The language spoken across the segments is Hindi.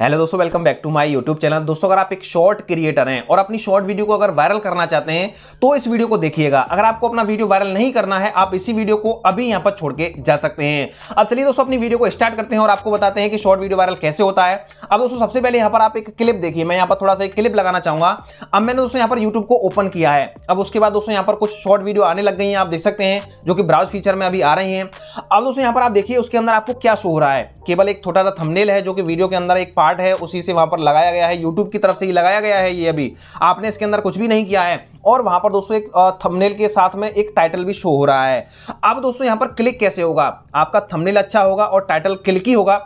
हेलो दोस्तों welcome back to my YouTube channel दोस्तों अगर आप एक शॉर्ट क्रिएटर हैं और अपनी शॉर्ट वीडियो को अगर वायरल करना चाहते हैं तो इस वीडियो को देखिएगा अगर आपको अपना वीडियो वायरल नहीं करना है आप इसी वीडियो को अभी यहां पर छोड़ के जा सकते हैं अब चलिए दोस्तों अपनी वीडियो को स्टार्ट करते हैं और आपको बताते हैं कि शॉर्ट वीडियो वायरल कैसे होता है अब दोस्तों सबसे पहले यहाँ पर आप एक क्लिप देखिए मैं यहाँ पर थोड़ा सा एक क्लिप लगाना चाहूंगा अब मैंने दोस्तों यहाँ पर यूट्यूब को ओपन किया है अब उसके बाद दोस्तों यहाँ पर कुछ शॉर्ट वीडियो आने लग गई है आप देख सकते हैं जो कि ब्राउज फीचर में अभी आ रही है अब दोस्तों यहाँ पर आप देखिए उसके अंदर आपको क्या शो हो रहा है केवल एक छोटा सा थमनेल है जो कि वीडियो के अंदर एक पार्ट है उसी से वहां पर लगाया गया है यूट्यूब की तरफ से ही लगाया गया है ये अभी आपने इसके अंदर कुछ भी नहीं किया है और वहां पर दोस्तों एक थंबनेल के साथ में एक टाइटल भी शो हो रहा है अब दोस्तों यहाँ पर क्लिक कैसे होगा आपका थंबनेल अच्छा होगा और टाइटल क्लिक ही होगा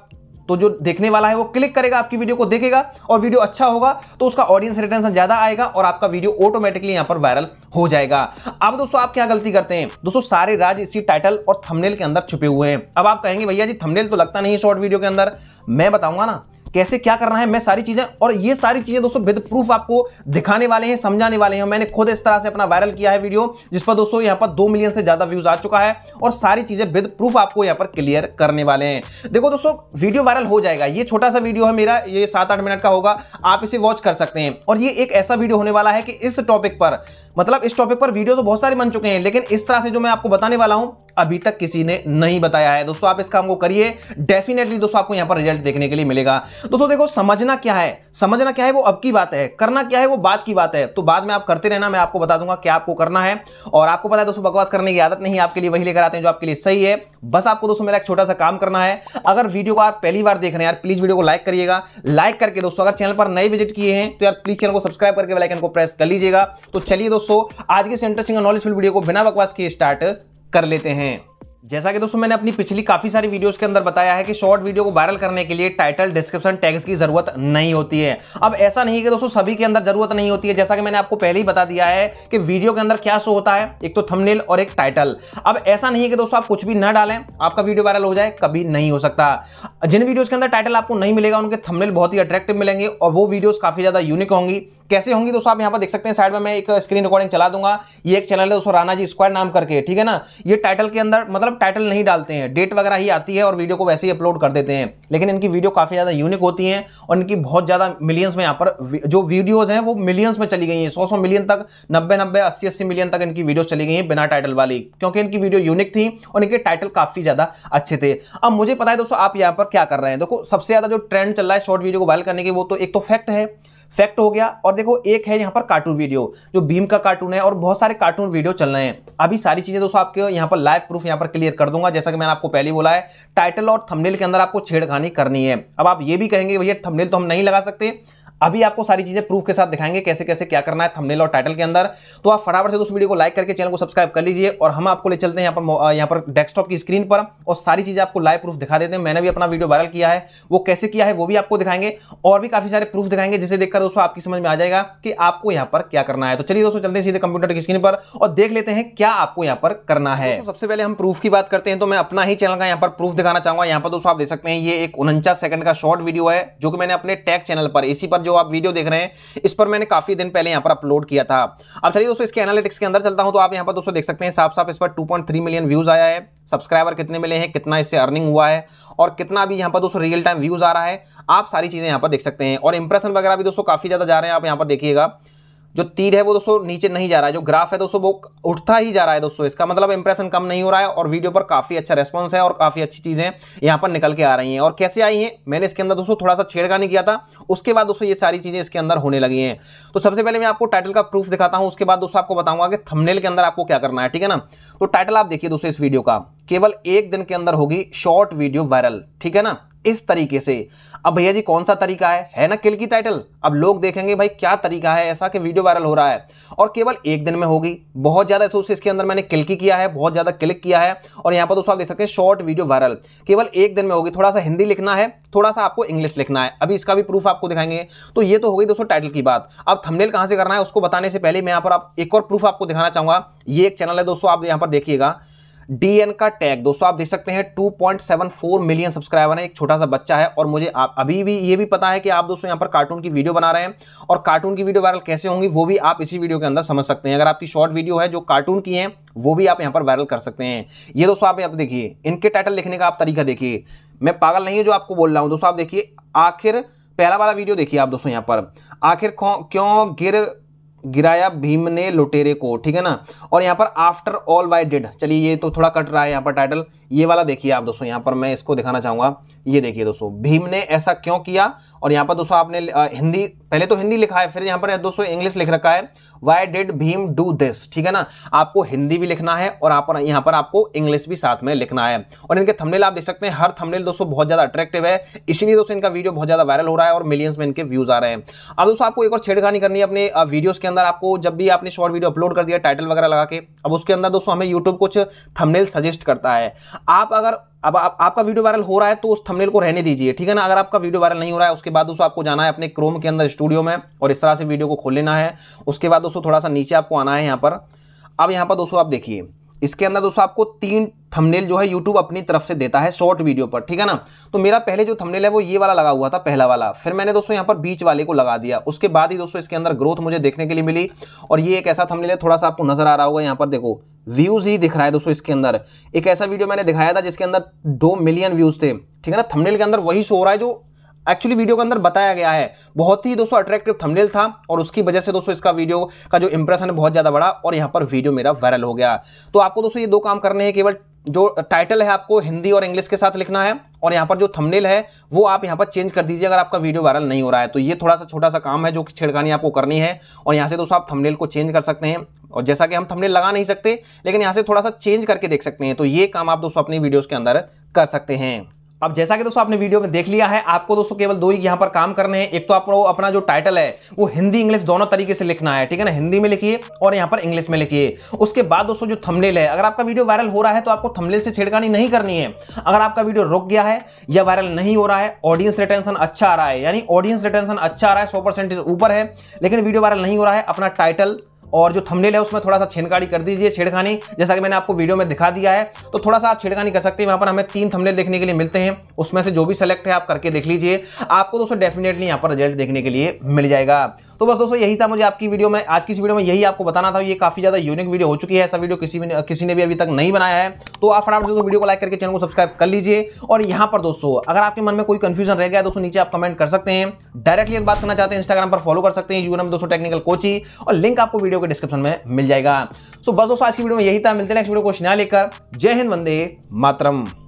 तो जो देखने वाला है वो क्लिक करेगा आपकी वीडियो को देखेगा और वीडियो अच्छा होगा तो उसका ऑडियंस रिटेंशन ज्यादा आएगा और आपका वीडियो ऑटोमेटिकली यहां पर वायरल हो जाएगा अब दोस्तों आप क्या गलती करते हैं दोस्तों सारे राज इसी टाइटल और थंबनेल के अंदर छुपे हुए हैं अब आप कहेंगे भैया जी थंबनेल तो लगता नहीं है शॉर्ट वीडियो के अंदर मैं बताऊंगा ना कैसे क्या करना है मैं सारी चीजें और ये सारी चीजें दोस्तों विद प्रूफ आपको दिखाने वाले हैं समझाने वाले हैं मैंने खुद इस तरह से अपना वायरल किया है वीडियो जिस पर दोस्तों यहां पर दो मिलियन से ज्यादा व्यूज आ चुका है और सारी चीजें विद प्रूफ आपको यहाँ पर क्लियर करने वाले हैं देखो दोस्तों वीडियो वायरल हो जाएगा ये छोटा सा वीडियो है मेरा ये सात आठ मिनट का होगा आप इसे वॉच कर सकते हैं और ये एक ऐसा वीडियो होने वाला है कि इस टॉपिक पर मतलब इस टॉपिक पर वीडियो तो बहुत सारे बन चुके हैं लेकिन इस तरह से जो मैं आपको बताने वाला हूं अभी तक किसी ने नहीं बताया है दोस्तों आप इस काम को करिए डेफिनेटली दोस्तों आपको यहां पर रिजल्ट देखने के लिए मिलेगा दोस्तों देखो समझना क्या है समझना क्या है वो अब की बात है करना क्या है वो बाद की बात है तो बाद में आप करते रहना मैं आपको बता दूंगा क्या आपको करना है और आपको पता है दोस्तों बकवास करने की आदत नहीं आपके लिए वही लेकर आते हैं जो आपके लिए सही है बस आपको दोस्तों मेरा एक छोटा सा काम करना है अगर वीडियो को आप पहली बार देख रहे हैं यार प्लीज वीडियो को लाइक करिएगा लाइक करके दोस्तों अगर चैनल पर नए विजिट किए हैं तो यार प्लीज चैनल को सब्सक्राइब करके बेल आइकन को प्रेस कर लीजिएगा तो चलिए दोस्तों आज के इंटरेस्टिंग और नॉलेजफुल वीडियो को बिना बकवास किए स्टार्ट कर लेते हैं जैसा कि दोस्तों मैंने अपनी पिछली काफ़ी सारी वीडियोस के अंदर बताया है कि शॉर्ट वीडियो को वायरल करने के लिए टाइटल डिस्क्रिप्शन टैग्स की जरूरत नहीं होती है अब ऐसा नहीं है कि दोस्तों सभी के अंदर जरूरत नहीं होती है जैसा कि मैंने आपको पहले ही बता दिया है कि वीडियो के अंदर क्या शो होता है एक तो थमनेल और एक टाइटल अब ऐसा नहीं है कि दोस्तों आप कुछ भी ना डालें आपका वीडियो वायरल हो जाए कभी नहीं हो सकता जिन वीडियोज के अंदर टाइटल आपको नहीं मिलेगा उनके थमनेल बहुत ही अट्रैक्टिव मिलेंगे और वो वीडियोज काफ़ी ज़्यादा यूनिक होंगी कैसे होंगी दोस्तों आप यहाँ पर देख सकते हैं साइड में मैं एक स्क्रीन रिकॉर्डिंग चला दूंगा ये एक चैनल है दोस्तों राना जी स्क्वायर नाम करके ठीक है ना ये टाइटल के अंदर मतलब टाइटल नहीं डालते हैं डेट वगैरह ही आती है और वीडियो को वैसे ही अपलोड कर देते हैं लेकिन इनकी वीडियो काफ़ी ज़्यादा यूनिक होती है और इनकी बहुत ज़्यादा मिलियंस में यहाँ पर जो वीडियोज़ हैं वो मिलियंस में चली गई हैं सौ सौ मिलियन तक नब्बे नब्बे अस्सी अस्सी मिलियन तक इनकी वीडियो चली गई हैं बिना टाइटल वाली क्योंकि इनकी वीडियो यूनिक थी और इनके टाइटल काफ़ी ज़्यादा अच्छे थे अब मुझे पता है दोस्तों आप यहाँ पर क्या कर रहे हैं देखो सबसे ज़्यादा जो ट्रेंड चल रहा है शॉर्ट वीडियो को वायरल करने की वो तो एक तो फैक्ट है फैक्ट हो गया और देखो एक है यहाँ पर कार्टून वीडियो जो भीम का कार्टून है और बहुत सारे कार्टून वीडियो चल रहे हैं अभी सारी चीज़ें दोस्तों आपके यहाँ पर लाइव प्रूफ यहाँ पर क्लियर कर दूंगा जैसा कि मैंने आपको पहले बोला है टाइटल और थमनेल के अंदर आपको छेड़खानी करनी है अब आप ये भी कहेंगे भैया थमनेल तो हम नहीं लगा सकते अभी आपको सारी चीजें प्रूफ के साथ दिखाएंगे कैसे कैसे क्या करना है थंबनेल और टाइटल के अंदर तो आप फटाफट से उस वीडियो को लाइक करके चैनल को सब्सक्राइब कर लीजिए और हम आपको ले चलते हैं यहाँ पर यहाँ पर डेस्कटॉप की स्क्रीन पर और सारी चीजें आपको लाइव प्रूफ दिखा देते हैं मैंने भी अपना वीडियो वायरल किया है वो कैसे किया है वो भी आपको दिखाएंगे और भी काफी सारे प्रूफ दिखाएंगे जिसे देखकर दोस्तों आपकी समझ में आ जाएगा कि आपको यहाँ पर क्या करना है तो चलिए दोस्तों चलते हैं सीधे कंप्यूटर की स्क्रीन पर और देख लेते हैं क्या आपको यहाँ पर करना है सबसे पहले हम प्रूफ की बात करते हैं तो मैं अपना ही चैनल का यहाँ पर प्रूफ दिखाना चाहूंगा यहाँ पर दोस्तों आप देख सकते हैं ये एक उनचास सेकंड का शॉर्ट वीडियो है जो कि मैंने अपने टैग चैनल पर इसी पर जो आप वीडियो देख रहे हैं इस पर मैंने काफी दिन पहले यहाँ पर अपलोड किया था अब चलिए दोस्तों इसके एनालिटिक्स के अंदर चलता हूँ तो आप यहाँ पर दोस्तों देख सकते हैं साफ साफ इस पर टू मिलियन व्यूज आया है सब्सक्राइबर कितने मिले हैं कितना इससे अर्निंग हुआ है और कितना भी यहाँ पर दोस्तों रियल टाइम व्यूज आ रहा है आप सारी चीजें यहाँ पर देख सकते हैं और इंप्रेशन वगैरह भी दोस्तों काफी ज्यादा जा रहे हैं आप यहाँ पर देखिएगा जो तीर है वो दोस्तों नीचे नहीं जा रहा है जो ग्राफ है दोस्तों वो उठता ही जा रहा है दोस्तों इसका मतलब इंप्रेशन कम नहीं हो रहा है और वीडियो पर काफी अच्छा रेस्पॉन्स है और काफी अच्छी चीजें यहाँ पर निकल के आ रही हैं और कैसे आई हैं मैंने इसके अंदर दोस्तों थोड़ा सा छेड़खानी किया था उसके बाद दोस्तों ये सारी चीजें इसके अंदर होने लगी हैं तो सबसे पहले मैं आपको टाइटल का प्रूफ दिखाता हूँ उसके बाद दोस्तों आपको बताऊंगा कि थमनेल के अंदर आपको क्या करना है ठीक है ना तो टाइटल आप देखिए दोस्तों इस वीडियो का केवल एक दिन के अंदर होगी शॉर्ट वीडियो वायरल ठीक है ना इस तरीके से अब भैया जी कौन सा तरीका है है ना किल की टाइटल अब लोग देखेंगे भाई क्या तरीका है ऐसा कि वीडियो वायरल हो रहा है और केवल एक दिन में होगी बहुत ज़्यादा इसके अंदर मैंने किल की किया है बहुत ज़्यादा क्लिक किया है और यहां पर दोस्तों आप देख सकते हैं शॉर्ट वीडियो वायरल केवल एक दिन में होगी थोड़ा सा हिंदी लिखना है थोड़ा सा आपको इंग्लिश लिखना है अभी इसका भी प्रूफ आपको दिखाएंगे तो ये तो हो गई दोस्तों टाइटल की बात अब थमनेल कहां से करना है उसको बताने से पहले मैं यहां पर आप एक और प्रूफ आपको दिखाना चाहूंगा ये एक चैनल है दोस्तों आप यहां पर देखिएगा डीएन का टैग दोस्तों आप देख सकते हैं 2.74 मिलियन सब्सक्राइबर है एक छोटा सा बच्चा है और मुझे आप अभी भी ये भी पता है कि आप दोस्तों यहाँ पर कार्टून की वीडियो बना रहे हैं और कार्टून की वीडियो वायरल कैसे होंगी वो भी आप इसी वीडियो के अंदर समझ सकते हैं अगर आपकी शॉर्ट वीडियो है जो कार्टून की है वो भी आप यहाँ पर वायरल कर सकते हैं ये दोस्तों आप यहाँ देखिए इनके टाइटल लिखने का आप तरीका देखिए मैं पागल नहीं है जो आपको बोल रहा हूँ दोस्तों आप देखिए आखिर पहला वाला वीडियो देखिए आप दोस्तों यहाँ पर आखिर क्यों गिर गिराया भीम ने लुटेरे को ठीक है ना और यहाँ पर आफ्टर ऑल वाई डिड चलिए ये तो थोड़ा कट रहा है यहाँ पर टाइटल ये वाला देखिए आप दोस्तों यहाँ पर मैं इसको दिखाना चाहूंगा ये देखिए दोस्तों भीम ने ऐसा क्यों किया और यहाँ पर दोस्तों आपने हिंदी पहले तो हिंदी लिखा है फिर यहाँ पर दोस्तों इंग्लिश लिख रखा है why did Bheem do this ठीक है ना आपको हिंदी भी लिखना है और आप यहाँ पर आपको इंग्लिश भी साथ में लिखना है और इनके थमनेल आप देख सकते हैं हर थमनेल दोस्तों बहुत ज़्यादा अट्रैक्टिव है इसीलिए दोस्तों इनका वीडियो बहुत ज़्यादा वायरल हो रहा है और मिलियंस में इनके व्यूज़ आ रहे हैं अब दोस्तों आपको एक और छेड़खानी करनी है अपने वीडियोज के अंदर आपको जब भी आपने शॉर्ट वीडियो अपलोड कर दिया टाइटल वगैरह लगा के अब उसके अंदर दोस्तों हमें यूट्यूब कुछ थमनेल सजेस्ट करता है आप अगर अब आप, आपका वीडियो वायरल हो रहा है तो उस थंबनेल को रहने दीजिए ठीक है ना अगर आपका वीडियो वायरल नहीं हो रहा है उसके बाद दोस्तों आपको जाना है अपने क्रोम के अंदर स्टूडियो में और इस तरह से वीडियो को खोल लेना है उसके बाद दोस्तों थोड़ा सा नीचे आपको आना है यहाँ पर अब यहाँ पर दोस्तों आप देखिए इसके अंदर दोस्तों आपको तीन थंबनेल जो है यूट्यूब अपनी तरफ से देता है शॉर्ट वीडियो पर ठीक है ना तो मेरा पहले जो थंबनेल है वो ये वाला लगा हुआ था पहला वाला फिर मैंने दोस्तों यहाँ पर बीच वाले को लगा दिया उसके बाद ही दोस्तों इसके अंदर ग्रोथ मुझे देखने के लिए मिली और ये एक ऐसा थंबनेल है थोड़ा सा आपको नजर आ रहा होगा यहाँ पर देखो व्यूज ही दिख रहा है दोस्तों इसके अंदर एक ऐसा वीडियो मैंने दिखाया था जिसके अंदर दो मिलियन व्यूज थे ठीक है ना थंबनेल के अंदर वही शो हो रहा है जो एक्चुअली वीडियो के अंदर बताया गया है बहुत ही दोस्तों अट्रैक्टिव थंबनेल था और उसकी वजह से दोस्तों इसका वीडियो का जो इंप्रेशन है बहुत ज़्यादा बड़ा और यहां पर वीडियो मेरा वायरल हो गया तो आपको दोस्तों ये दो काम करने हैं केवल जो टाइटल है आपको हिंदी और इंग्लिश के साथ लिखना है और यहाँ पर जो थंबनेल है वो आप यहाँ पर चेंज कर दीजिए अगर आपका वीडियो वायरल नहीं हो रहा है तो ये थोड़ा सा छोटा सा काम है जो कि छेड़खानी आपको करनी है और यहाँ से दोस्तों आप थंबनेल को चेंज कर सकते हैं और जैसा कि हम थंबनेल लगा नहीं सकते लेकिन यहाँ से थोड़ा सा चेंज करके देख सकते हैं तो ये काम आप दोस्तों अपनी वीडियोज़ के अंदर कर सकते हैं अब जैसा कि दोस्तों आपने वीडियो में देख लिया है आपको दोस्तों केवल दो ही यहाँ पर काम करने हैं एक तो आपको अपना जो टाइटल है वो हिंदी इंग्लिश दोनों तरीके से लिखना है ठीक है ना हिंदी में लिखिए और यहां पर इंग्लिश में लिखिए उसके बाद दोस्तों जो थमलेल है अगर आपका वीडियो वायरल हो रहा है तो आपको थमलेल से छेड़कानी नहीं करनी है अगर आपका वीडियो रुक गया है या वायरल नहीं हो रहा है ऑडियंस रिटेंशन अच्छा आ रहा है यानी ऑडियंस रिटेंशन अच्छा आ रहा है सौ ऊपर है लेकिन वीडियो वायरल नहीं हो रहा है अपना टाइटल और जो थंबनेल है उसमें थोड़ा सा छेड़खानी कर दीजिए छेड़खानी जैसा कि मैंने आपको वीडियो में दिखा दिया है तो थोड़ा सा आप छेड़खानी कर सकते हैं वहाँ पर हमें तीन थंबनेल देखने के लिए मिलते हैं उसमें से जो भी सेलेक्ट है आप करके देख लीजिए आपको दोस्तों डेफिनेटली यहाँ पर रिजल्ट देखने के लिए मिल जाएगा तो बस दोस्तों यही था मुझे आपकी वीडियो में आज की इस वीडियो में यही आपको बताना था ये काफी ज्यादा यूनिक वीडियो हो चुकी है ऐसा वीडियो किसी ने किसी ने भी अभी तक नहीं बनाया है तो आप फटाफट दोस्तों वीडियो को लाइक करके चैनल को सब्सक्राइब कर लीजिए और यहाँ पर दोस्तों अगर आपके मन में कोई कंफ्यूजन रह गया दोस्तों नीचे आप कमेंट कर सकते हैं डायरेक्टली बात करना चाहते हैं इंस्टाग्राम पर फॉलो कर सकते हैं यूर दोस्तों टेक्निकल कोचिंग और लिंक आपको वीडियो वीडियो के डिस्क्रिप्शन में मिल जाएगा सो बस दोस्तों आज की वीडियो में यही था मिलते हैं नेक्स्ट वीडियो को लेकर जय हिंद वंदे मातरम